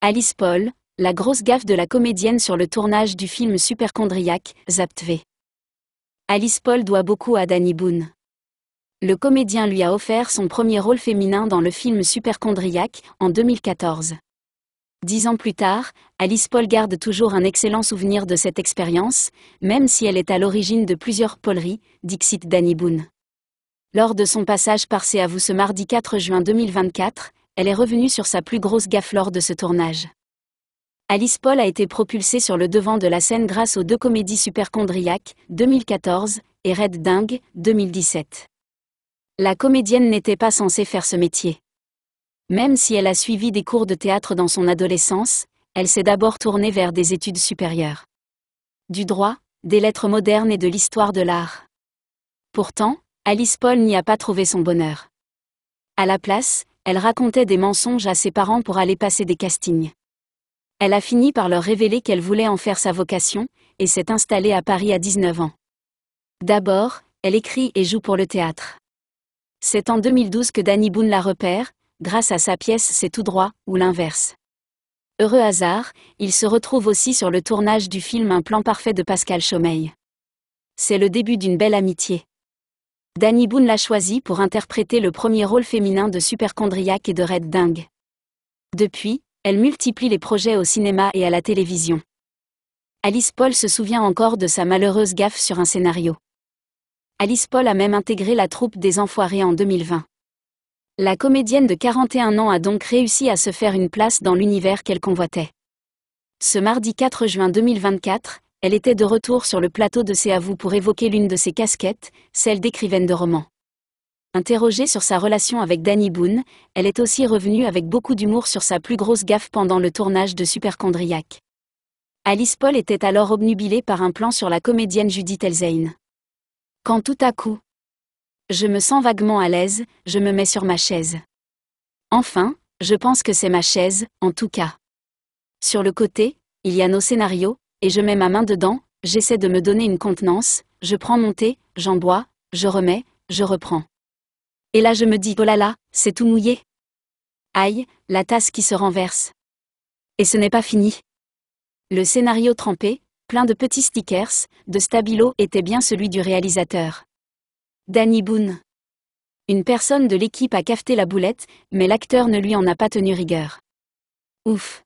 Alice Paul, la grosse gaffe de la comédienne sur le tournage du film Superchondriac, Zaptv. Alice Paul doit beaucoup à Danny Boone. Le comédien lui a offert son premier rôle féminin dans le film Superchondriac, en 2014. Dix ans plus tard, Alice Paul garde toujours un excellent souvenir de cette expérience, même si elle est à l'origine de plusieurs poleries, dixit Danny Boone. Lors de son passage par C'est à vous ce mardi 4 juin 2024, elle est revenue sur sa plus grosse gaffe lors de ce tournage. Alice Paul a été propulsée sur le devant de la scène grâce aux deux comédies Superchondriac, 2014, et Red Dingue, 2017. La comédienne n'était pas censée faire ce métier. Même si elle a suivi des cours de théâtre dans son adolescence, elle s'est d'abord tournée vers des études supérieures. Du droit, des lettres modernes et de l'histoire de l'art. Pourtant, Alice Paul n'y a pas trouvé son bonheur. À la place, elle racontait des mensonges à ses parents pour aller passer des castings. Elle a fini par leur révéler qu'elle voulait en faire sa vocation, et s'est installée à Paris à 19 ans. D'abord, elle écrit et joue pour le théâtre. C'est en 2012 que Danny Boone la repère, grâce à sa pièce C'est tout droit, ou l'inverse. Heureux hasard, il se retrouve aussi sur le tournage du film Un plan parfait de Pascal Chomeil. C'est le début d'une belle amitié. Danny Boone l'a choisie pour interpréter le premier rôle féminin de Superchondriac et de Red Dingue. Depuis, elle multiplie les projets au cinéma et à la télévision. Alice Paul se souvient encore de sa malheureuse gaffe sur un scénario. Alice Paul a même intégré la troupe des Enfoirés en 2020. La comédienne de 41 ans a donc réussi à se faire une place dans l'univers qu'elle convoitait. Ce mardi 4 juin 2024, elle était de retour sur le plateau de vous pour évoquer l'une de ses casquettes, celle d'écrivaine de roman. Interrogée sur sa relation avec Danny Boone, elle est aussi revenue avec beaucoup d'humour sur sa plus grosse gaffe pendant le tournage de Superchondriac. Alice Paul était alors obnubilée par un plan sur la comédienne Judith Elzein. Quand tout à coup, je me sens vaguement à l'aise, je me mets sur ma chaise. Enfin, je pense que c'est ma chaise, en tout cas. Sur le côté, il y a nos scénarios, et je mets ma main dedans, j'essaie de me donner une contenance, je prends mon thé, j'en bois, je remets, je reprends. Et là je me dis, oh là là, c'est tout mouillé. Aïe, la tasse qui se renverse. Et ce n'est pas fini. Le scénario trempé, plein de petits stickers, de Stabilo était bien celui du réalisateur. Danny Boone. Une personne de l'équipe a cafeté la boulette, mais l'acteur ne lui en a pas tenu rigueur. Ouf.